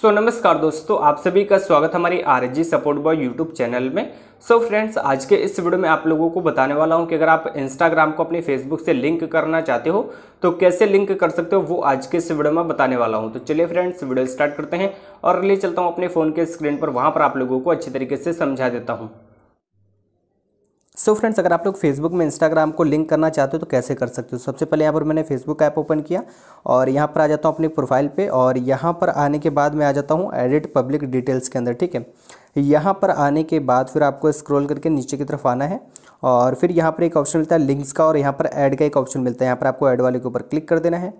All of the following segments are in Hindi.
सो so, नमस्कार दोस्तों आप सभी का स्वागत हमारी R G support boy YouTube channel so सो so, फ्रेंड्स आज के इस वीडियो में आप लोगों को बताने वाला हूं कि अगर आप इंस्टाग्राम को अपने फेसबुक से लिंक करना चाहते हो तो कैसे लिंक कर सकते हो वो आज के इस वीडियो में बताने वाला हूं तो चलिए फ्रेंड्स वीडियो स्टार्ट करते हैं और ले चलता हूँ अपने फ़ोन के स्क्रीन पर वहाँ पर आप लोगों को अच्छी तरीके से समझा देता हूँ सो so फ्रेंड्स अगर आप लोग फेसबुक में इंस्टाग्राम को लिंक करना चाहते हो तो कैसे कर सकते हो सबसे पहले यहाँ पर मैंने फेसबुक ऐप ओपन किया और यहाँ पर आ जाता हूँ अपनी प्रोफाइल पे और यहाँ पर आने के बाद मैं आ जाता हूँ एडिट पब्लिक डिटेल्स के अंदर ठीक है यहाँ पर आने के बाद फिर आपको स्क्रॉल करके नीचे की तरफ आना है और फिर यहाँ पर एक ऑप्शन मिलता है लिंक्स का और यहाँ पर ऐड का एक ऑप्शन मिलता है यहाँ पर आपको ऐड वाले के ऊपर क्लिक कर देना है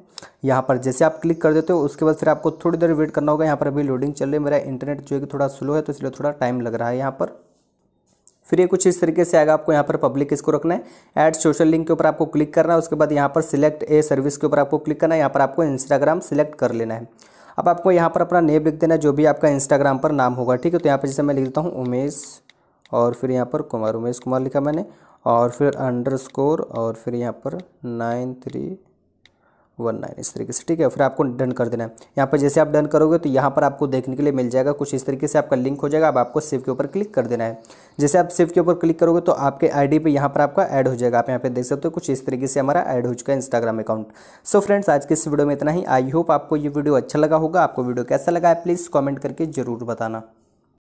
यहाँ पर जैसे आप क्लिक कर देते हो उसके बाद फिर आपको थोड़ी देर वेट करना होगा यहाँ पर अभी लोडिंग चल रही है मेरा इंटरनेट जो है कि थोड़ा स्लो है तो इसलिए थोड़ा टाइम लग रहा है यहाँ पर फिर ये कुछ इस तरीके से आएगा आपको यहाँ पर पब्लिक इसको रखना है ऐड सोशल लिंक के ऊपर आपको क्लिक करना है उसके बाद यहाँ पर सिलेक्ट ए सर्विस के ऊपर आपको क्लिक करना है यहाँ पर आपको इंस्टाग्राम सिलेक्ट कर लेना है अब आपको यहाँ पर अपना नेम लिख देना है जो भी आपका इंस्टाग्राम पर नाम होगा ठीक है तो यहाँ पर जैसे मैं लिख देता हूँ उमेश और फिर यहाँ पर कुमार उमेश कुमार लिखा मैंने और फिर अंडर और फिर यहाँ पर नाइन थ्री वन नाइन इस तरीके से ठीक है फिर आपको डन कर देना है यहाँ पर जैसे आप डन करोगे तो यहाँ पर आपको देखने के लिए मिल जाएगा कुछ इस तरीके से आपका लिंक हो जाएगा अब आपको सेव के ऊपर क्लिक कर देना है जैसे आप सेव के ऊपर क्लिक करोगे तो आपके आईडी पे यहाँ पर आपका ऐड हो जाएगा आप यहाँ पे देख सकते हो कुछ इस तरीके से हमारा ऐड हो चुका है इंस्टाग्राम अकाउंट सो फ्रेंड्स आज के इस वीडियो में इतना ही आई होप आपको ये वीडियो अच्छा लगा होगा आपको वीडियो कैसा लगा है प्लीज़ कॉमेंट करके जरूर बताना